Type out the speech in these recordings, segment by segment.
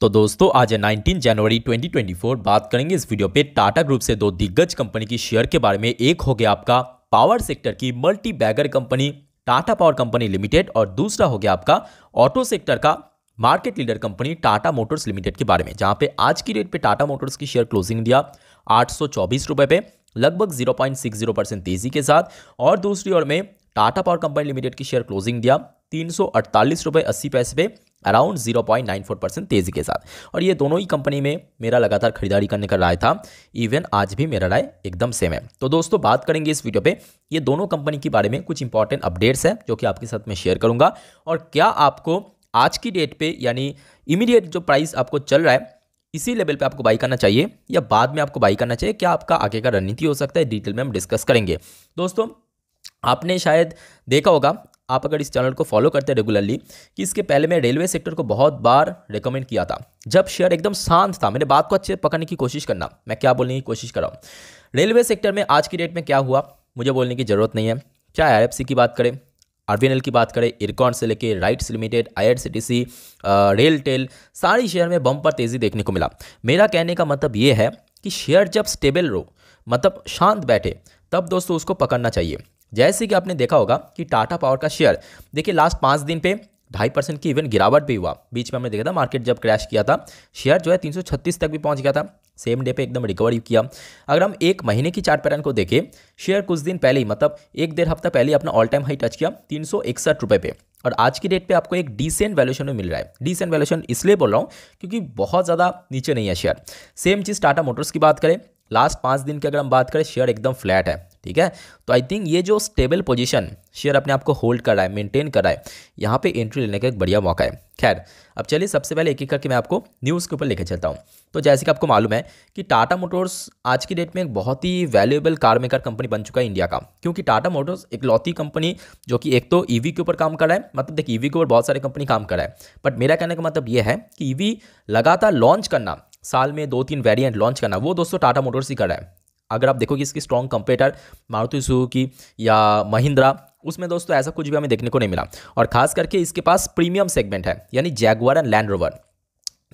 तो दोस्तों आज है 19 जनवरी 2024 बात करेंगे इस वीडियो पे टाटा ग्रुप से दो दिग्गज कंपनी की शेयर के बारे में एक हो गया आपका पावर सेक्टर की multi bagger company Tata Power Company Limited और दूसरा हो गया आपका ऑटो सेक्टर का market leader company Tata Motors Limited के बारे में जहां पे आज की डेट पे टाटा मोटर्स की शेयर क्लोजिंग दिया आठ पे लगभग जीरो परसेंट तेजी के साथ और दूसरी ओर में टाटा पावर कंपनी लिमिटेड की शेयर क्लोजिंग दिया तीन सौ रुपये अस्सी पैसे पे अराउंड 0.94 परसेंट तेज़ी के साथ और ये दोनों ही कंपनी में मेरा लगातार खरीदारी करने का राय था इवन आज भी मेरा राय एकदम सेम है तो दोस्तों बात करेंगे इस वीडियो पे ये दोनों कंपनी के बारे में कुछ इंपॉर्टेंट अपडेट्स हैं जो कि आपके साथ मैं शेयर करूंगा और क्या आपको आज की डेट पर यानी इमीडिएट जो प्राइस आपको चल रहा है इसी लेवल पे आपको बाई करना चाहिए या बाद में आपको बाई करना चाहिए क्या आपका आगे का रणनीति हो सकता है डिटेल में हम डिस्कस करेंगे दोस्तों आपने शायद देखा होगा आप अगर इस चैनल को फॉलो करते हैं रेगुलरली कि इसके पहले मैं रेलवे सेक्टर को बहुत बार रिकमेंड किया था जब शेयर एकदम शांत था मैंने बात को अच्छे पकड़ने की कोशिश करना मैं क्या बोलने की कोशिश कर रहा हूँ रेलवे सेक्टर में आज की डेट में क्या हुआ मुझे बोलने की ज़रूरत नहीं है चाहे आर की बात करें आर की बात करें इरकॉन से लेके राइट्स लिमिटेड आई रेलटेल सारी शेयर में बम पर तेज़ी देखने को मिला मेरा कहने का मतलब ये है कि शेयर जब स्टेबल रहो मतलब शांत बैठे तब दोस्तों उसको पकड़ना चाहिए जैसे कि आपने देखा होगा कि टाटा पावर का शेयर देखिए लास्ट पाँच दिन पे ढाई परसेंट की इवन गिरावट भी हुआ बीच में हमने देखा था मार्केट जब क्रैश किया था शेयर जो है 336 तक भी पहुंच गया था सेम डे पे एकदम रिकवरी किया अगर हम एक महीने की चार्ट पैटर्न को देखें शेयर कुछ दिन पहले ही मतलब एक डेढ़ हफ्ता पहले अपना ऑल टाइम हाई टच किया तीन सौ पे और आज की डेट पे आपको एक डिसेंट वैल्यूशन में मिल रहा है डिसेंट वैल्यूशन इसलिए बोल रहा हूँ क्योंकि बहुत ज़्यादा नीचे नहीं है शेयर सेम चीज़ टाटा मोटर्स की बात करें लास्ट पाँच दिन की अगर हम बात करें शेयर एकदम फ्लैट है ठीक है तो आई थिंक ये जो स्टेबल पोजीशन शेयर अपने आप को होल्ड कर रहा है मेंटेन कर रहा है यहाँ पे एंट्री लेने का एक बढ़िया मौका है खैर अब चलिए सबसे पहले एक एक करके मैं आपको न्यूज़ के ऊपर लेकर चलता हूँ तो जैसे कि आपको मालूम है कि टाटा मोटर्स आज की डेट में एक बहुत ही वैल्यूएबल कार मेकर कंपनी बन चुका है इंडिया का क्योंकि टाटा मोटर्स एक लौती कंपनी जो कि एक तो ईवी e के ऊपर काम कर रहा है मतलब देखिए ईवी e के ऊपर बहुत सारी कंपनी काम कर रहा है बट मेरा कहने का मतलब यह है कि ईवी e लगातार लॉन्च करना साल में दो तीन वेरिएंट लॉन्च करना वो दोस्तों टाटा मोटर्स ही कर रहा है अगर आप देखोगे इसकी स्ट्रॉन्ग कंपेटर मारुति सुजुकी या महिंद्रा उसमें दोस्तों ऐसा कुछ भी हमें देखने को नहीं मिला और खास करके इसके पास प्रीमियम सेगमेंट है यानी जैगवर एंड लैंड रोवर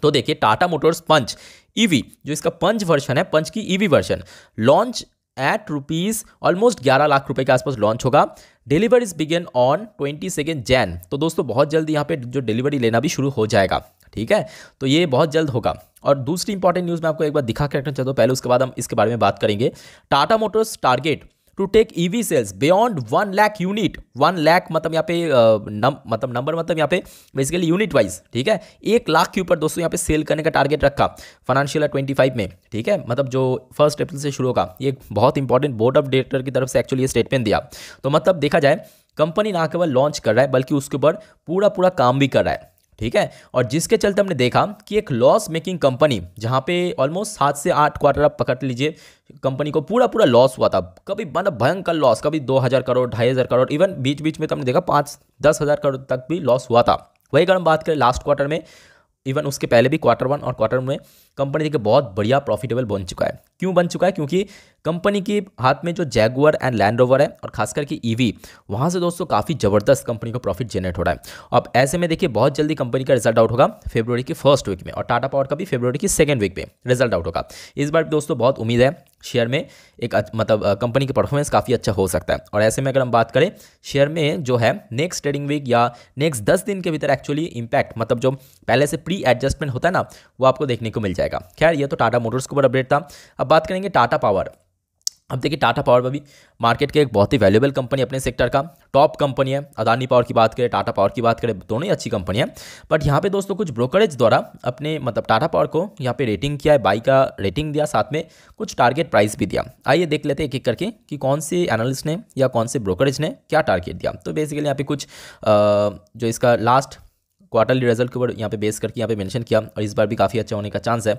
तो देखिए टाटा मोटर्स पंच ईवी जो इसका पंच वर्जन है पंच की EV version launch at rupees almost ग्यारह लाख रुपए के आसपास लॉन्च होगा deliveries begin on twenty second Jan तो दोस्तों बहुत जल्द यहाँ पे जो डिलीवरी लेना भी शुरू हो जाएगा ठीक है तो ये बहुत जल्द होगा और दूसरी इंपॉर्टेंट न्यूज़ मैं आपको एक बार दिखा के रखना चाहता हूँ पहले उसके बाद हम इसके बारे में बात करेंगे Tata Motors target to take EV sales beyond one lakh unit one lakh मतलब यहाँ पे मतलब नंबर मतलब यहाँ पे बेसिकली यूनिट वाइज ठीक है एक लाख के ऊपर दोस्तों यहाँ पे सेल करने का टारगेट रखा फाइनेंशियल ट्वेंटी फाइव में ठीक है मतलब जो फर्स्ट अप्रैल से शुरू होगा ये बहुत इंपॉर्टेंट बोर्ड ऑफ डायरेक्टर की तरफ से एक्चुअली ये स्टेटमेंट दिया तो मतलब देखा जाए कंपनी ना केवल लॉन्च कर रहा है बल्कि उसके ऊपर पूरा पूरा काम भी कर रहा है ठीक है और जिसके चलते हमने देखा कि एक लॉस मेकिंग कंपनी जहाँ पे ऑलमोस्ट सात से आठ क्वार्टर आप पकड़ लीजिए कंपनी को पूरा पूरा लॉस हुआ था कभी मतलब भयंकर लॉस कभी दो हज़ार करोड़ ढाई हज़ार करोड़ इवन बीच बीच में तो हमने देखा पाँच दस हज़ार करोड़ तक भी लॉस हुआ था वही अगर हम बात करें लास्ट क्वार्टर में इवन उसके पहले भी क्वार्टर वन और क्वार्टर में कंपनी देखिए बहुत बढ़िया प्रॉफिटेबल बन चुका है क्यों बन चुका है क्योंकि कंपनी के हाथ में जो जैगुअर एंड लैंड ओवर है और खास करके ईवी e वहाँ से दोस्तों काफ़ी ज़बरदस्त कंपनी को प्रॉफिट जनरेट हो रहा है अब ऐसे में देखिए बहुत जल्दी कंपनी का रिजल्ट आउट होगा फेब्रवरी की फर्स्ट वीक में और टाटा पावर का भी फेब्रवरी की सेकेंड वीक में रिजल्ट आउट होगा इस बार दोस्तों बहुत उम्मीद है शेयर में एक मतलब कंपनी की परफॉर्मेंस काफ़ी अच्छा हो सकता है और ऐसे में अगर हम बात करें शेयर में जो है नेक्स्ट ट्रेडिंग वीक या नेक्स्ट दस दिन के भीतर एक्चुअली इंपैक्ट मतलब जो पहले से प्री एडजस्टमेंट होता है ना वो आपको देखने को मिल जाएगा खैर ये तो टाटा मोटर्स के ऊपर अपडेट था अब बात करेंगे टाटा पावर अब देखिए टाटा पावर भी मार्केट के एक बहुत ही वैल्यूबल कंपनी अपने सेक्टर का टॉप कंपनी है अदानी पावर की बात करें टाटा पावर की बात करें दोनों ही अच्छी कंपनी है बट यहाँ पे दोस्तों कुछ ब्रोकरेज द्वारा अपने मतलब टाटा पावर को यहाँ पे रेटिंग किया है बाई का रेटिंग दिया साथ में कुछ टारगेट प्राइस भी दिया आइए देख लेते हैं एक एक करके कि कौन से एनालिस्ट ने या कौन से ब्रोकरेज ने क्या टारगेट दिया तो बेसिकली यहाँ पे कुछ जो इसका लास्ट क्वार्टरली रिजल्ट के ऊपर यहाँ पे बेस करके यहाँ पे मेंशन किया और इस बार भी काफ़ी अच्छा होने का चांस है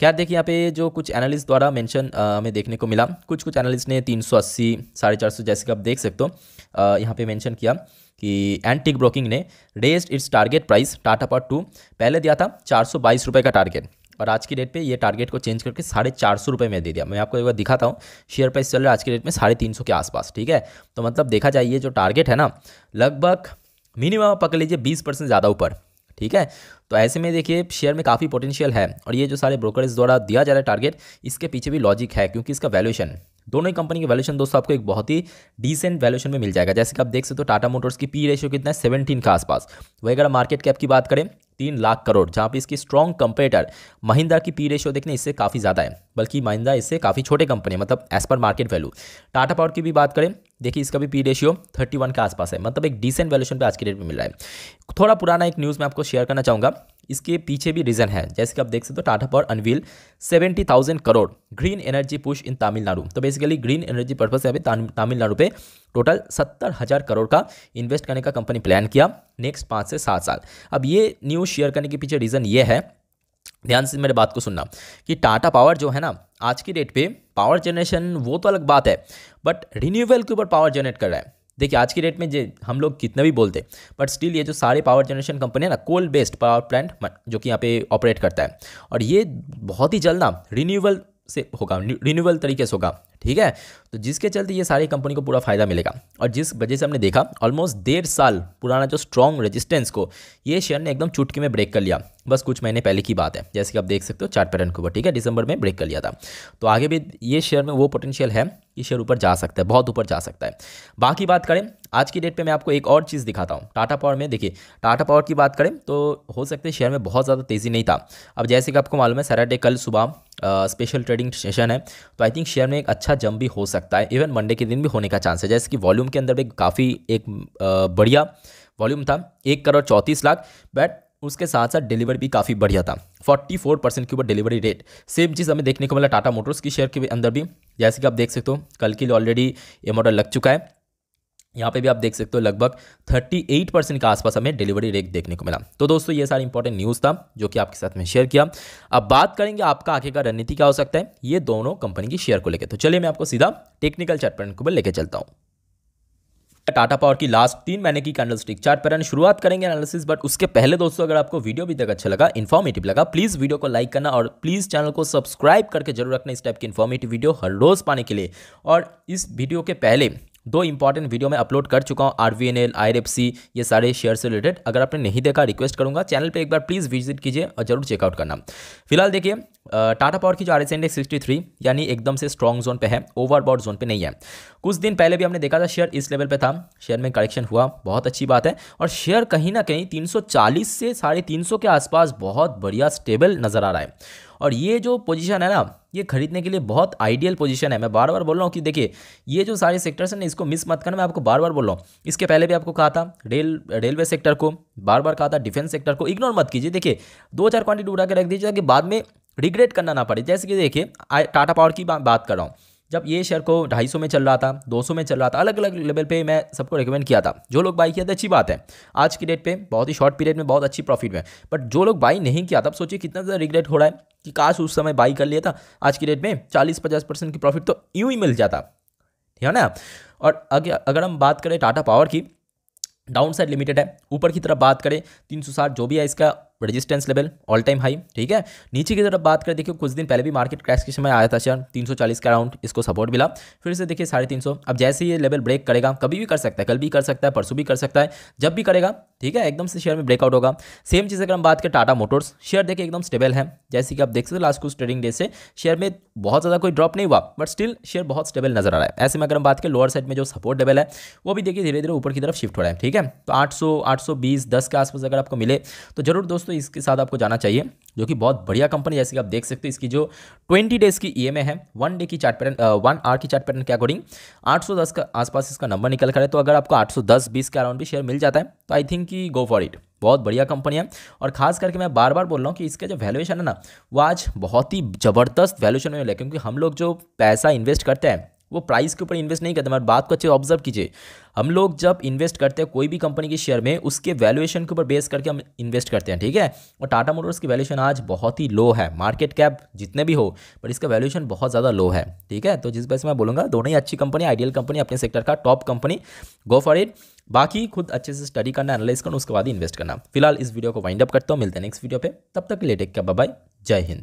खैर देखिए यहाँ पे जो कुछ एनालिस्ट द्वारा मेंशन हमें देखने को मिला कुछ कुछ एनालिस्ट ने तीन सौ अस्सी साढ़े चार सौ जैसे कि आप देख सकते हो यहाँ पे मेंशन किया कि एंटिक ब्रोकिंग ने raised its target price Tata part to पहले दिया था चार सौ बाईस रुपये का टारगेट और आज की डेट पे ये टारगेट को चेंज करके साढ़े चार सौ रुपये में दे दिया मैं आपको एक बार दिखाता हूँ शेयर प्राइस चल रहा है आज की डेट में साढ़े तीन सौ के आसपास ठीक है तो मतलब देखा जाए ये जो टारगेट है ना लगभग मिनिमम आप पकड़ लीजिए बीस परसेंट ज़्यादा ऊपर ठीक है तो ऐसे में देखिए शेयर में काफ़ी पोटेंशियल है और ये जो सारे ब्रोकरेज द्वारा दिया जा रहा है टारगेट इसके पीछे भी लॉजिक है क्योंकि इसका वैल्यूशन दोनों ही कंपनी के वैल्यूशन दोस्तों आपको एक बहुत ही डिसेंट वैल्यूशन में मिल जाएगा जैसे कि आप देख सकते हो टाटा मोटर्स की पी रेशियो कितना है सेवनटीन के आसपास वही अगर मार्केट कैप की बात करें तीन लाख करोड़ जहाँ पे इसकी स्ट्रॉन्ग कंपेटर महिंद्रा की पी रेशियो देखने इससे काफ़ी ज़्यादा है बल्कि महिंद्रा इससे काफ़ी छोटे कंपनी है मतलब as per market value Tata Power की भी बात करें देखिए इसका भी पी रेशियो 31 के आसपास है मतलब एक डिसेंट वैल्यूशन पे आज के डेट में मिल रहा है थोड़ा पुराना एक न्यूज़ मैं आपको शेयर करना चाहूँगा इसके पीछे भी रीज़न है जैसे कि आप देख सकते हो Tata power unveil seventy thousand crore green energy push in Tamil Nadu तो बेसिकली ग्रीन एनर्जी पर्पज से अभी तमिलनाडु पे टोटल सत्तर हज़ार करोड़ का इन्वेस्ट करने का कंपनी प्लान किया नेक्स्ट पाँच से सात साल अब ये न्यूज़ शेयर करने के पीछे रीज़न ये है ध्यान से मेरे बात को सुनना कि टाटा पावर जो है ना आज की डेट पे पावर जनरेशन वो तो अलग बात है बट रिन्यूएबल के ऊपर पावर जनरेट कर रहा है देखिए आज की डेट में जे हम लोग कितना भी बोलते बट स्टिल ये जो सारे पावर जनरेशन कंपनी है ना कोल बेस्ड पावर प्लांट जो कि यहाँ पे ऑपरेट करता है और ये बहुत ही जल्द ना रिन्यूएबल से होगा रिन्यूअल तरीके से होगा ठीक है तो जिसके चलते ये सारी कंपनी को पूरा फ़ायदा मिलेगा और जिस वजह से हमने देखा ऑलमोस्ट डेढ़ साल पुराना जो स्ट्रॉन्ग रेजिस्टेंस को ये शेयर ने एकदम चुटकी में ब्रेक कर लिया बस कुछ महीने पहले की बात है जैसे कि आप देख सकते हो चार्ट पैटर्न के ऊपर ठीक है दिसंबर में ब्रेक कर लिया था तो आगे भी ये शेयर में वो पोटेंशियल है कि शेयर ऊपर जा सकता है बहुत ऊपर जा सकता है बाकी बात करें आज की डेट पे मैं आपको एक और चीज़ दिखाता हूँ टाटा पावर में देखिए टाटा पावर की बात करें तो हो सकते हैं शेयर में बहुत ज़्यादा तेज़ी नहीं था अब जैसे कि आपको मालूम है सैटरडे कल सुबह स्पेशल ट्रेडिंग सेशन है तो आई थिंक शेयर में एक अच्छा जम भी हो सकता है इवन मंडे के दिन भी होने का चांस है जैसे कि वॉल्यूम के अंदर भी काफ़ी एक बढ़िया वॉल्यूम था एक करोड़ चौंतीस लाख बट उसके साथ साथ डिलीवरी भी काफ़ी बढ़िया था 44 परसेंट के ऊपर डिलीवरी रेट सेम चीज़ हमें देखने को मिला टाटा मोटर्स की शेयर के अंदर भी जैसे कि आप देख सकते हो कल के लिए ऑलरेडी ये मॉडल लग चुका है यहाँ पे भी आप देख सकते हो लगभग 38 परसेंट के आसपास हमें डिलीवरी रेट देखने को मिला तो दोस्तों ये सारी इंपॉर्टेंट न्यूज़ था जो कि आपके साथ में शेयर किया अब बात करेंगे आपका आगे का रणनीति क्या हो सकता है ये दोनों कंपनी की शेयर को लेकर तो चलिए मैं आपको सीधा टेक्निकल चार्ट पैटर्न को लेकर चलता हूँ टाटा पावर की लास्ट तीन महीने की कैंडल स्टिक चार्ट पैटर्न शुरुआत करेंगे एनालिसिस बट उसके पहले दोस्तों अगर आपको वीडियो भी तक अच्छा लगा इन्फॉर्मेटिव लगा प्लीज़ वीडियो को लाइक करना और प्लीज़ चैनल को सब्सक्राइब करके जरूर रखना इस टाइप की इन्फॉर्मेटिव वीडियो हर रोज़ पाने के लिए और इस वीडियो के पहले दो इंपॉर्टेंट वीडियो मैं अपलोड कर चुका हूँ R V N L I ये सारे शेयर से रिलेटेड अगर आपने नहीं देखा रिक्वेस्ट करूँगा चैनल पर एक बार प्लीज़ विजिट कीजिए और जरूर चेकआउट करना फिलहाल देखिए टाटा पावर की जो आर एस इंडेक्स सिक्सटी यानी एकदम से स्ट्रॉन्ग जोन पे है ओवरबॉड जोन पे नहीं है कुछ दिन पहले भी हमने देखा था शेयर इस लेवल पे था शेयर में करेक्शन हुआ बहुत अच्छी बात है और शेयर कहीं ना कहीं 340 से साढ़े तीन के आसपास बहुत बढ़िया स्टेबल नज़र आ रहा है और ये जो पोजीशन है ना ये खरीदने के लिए बहुत आइडियल पोजीशन है मैं बार बार बोल रहा हूँ कि देखिए ये जो सारे सेक्टर्स हैं ना इसको मिस मत करना मैं आपको बार बार बोल रहा हूँ इसके पहले भी आपको कहा था रेल रेलवे सेक्टर को बार बार कहा था डिफेंस सेक्टर को इग्नोर मत कीजिए देखिए दो चार क्वांटिटी उड़ा के रख दीजिए ताकि बाद में रिग्रेट करना ना पड़े जैसे कि देखिए टाटा पावर की बात कर रहा हूँ जब ये शेयर को 250 में चल रहा था 200 में चल रहा था अलग अलग लेवल पे मैं सबको रिकमेंड किया था जो लोग बाई किया था अच्छी बात है आज की डेट पे बहुत ही शॉर्ट पीरियड में बहुत अच्छी प्रॉफिट में बट जो लोग बाई नहीं किया था अब सोचिए कितना ज़्यादा रिग्रेट हो रहा है कि काश उस समय बाई कर लिया था आज की डेट में चालीस पचास परसेंट की प्रॉफिट तो यूँ ही मिल जाता ठीक है ना और अगर हम बात करें टाटा पावर की डाउन साइड लिमिटेड है ऊपर की तरफ बात करें साठ जो भी है इसका resistance level all time high ठीक है नीचे की तरफ बात करें देखिए कुछ दिन पहले भी मार्केट क्रैश के समय आया था शेयर 340 के अराउंड इसको सपोर्ट मिला फिर से देखिए साढ़े तीन सौ अब जैसे ये लेवल ब्रेक करेगा कभी भी कर सकता है कल भी कर सकता है परसों भी कर सकता है जब भी करेगा ठीक है एकदम से शेयर में ब्रेकआउट होगा सेम चीज़ अगर हम बात करें टाटा मोटर्स शेयर देखिए एकदम स्टेबल है जैसे कि आप देख सकते हो लास्ट कुछ ट्रेडिंग डे से शेयर में बहुत ज़्यादा कोई ड्रॉप नहीं हुआ बट स्टिल शेयर बहुत स्टेबल नजर आ रहा है ऐसे में अगर हम बात करें लोअर साइड में जो सपोर्ट लेवल है वो भी देखिए धीरे धीरे ऊपर की तरफ शिफ्ट हो रहा है ठीक है तो आठ सौ आठ सौ बीस दस के आसपास अगर आपको मिले तो जरूर दोस्तों तो इसके साथ आपको जाना चाहिए जो कि बहुत बढ़िया कंपनी जैसे कि आप देख सकते हो इसकी जो 20 डेज़ की ई e है वन डे की चार्ट पैटर्न वन आर की चार्ट पैटर्न के अकॉर्डिंग 810 का आसपास इसका नंबर निकल कर है तो अगर आपको 810 20 के अराउंड भी शेयर मिल जाता है तो आई थिंक की गो फॉर इट बहुत बढ़िया कंपनी है और खास करके मैं बार बार बोल रहा हूँ कि इसका जो वैल्यूएशन है ना वो आज बहुत ही ज़बरदस्त वैल्यूशन में मिला क्योंकि हम लोग जो पैसा इन्वेस्ट करते हैं वो प्राइस के ऊपर इन्वेस्ट नहीं करते मगर बात को अच्छे ऑब्जर्व कीजिए हम लोग जब इन्वेस्ट करते हैं कोई भी कंपनी के शेयर में उसके वैल्यूएशन के ऊपर बेस करके हम इन्वेस्ट करते हैं ठीक है और टाटा मोटर्स की वैल्यूएशन आज बहुत ही लो है मार्केट कैप जितने भी हो पर इसका वैल्यूएशन बहुत ज़्यादा लो है ठीक है तो जिस वजह से मैं बोलूँगा दोनों ही अच्छी कंपनी आइडियल कंपनी अपने सेक्टर का top company go for it बाकी खुद अच्छे से स्टडी करना एनालाइज करना उसके बाद इन्वेस्ट करना फिलहाल इस वीडियो को वाइंड अप करता हूँ मिलते हैं नेक्स्ट वीडियो पर तब तक लेटेक क्या बाय जय हिंद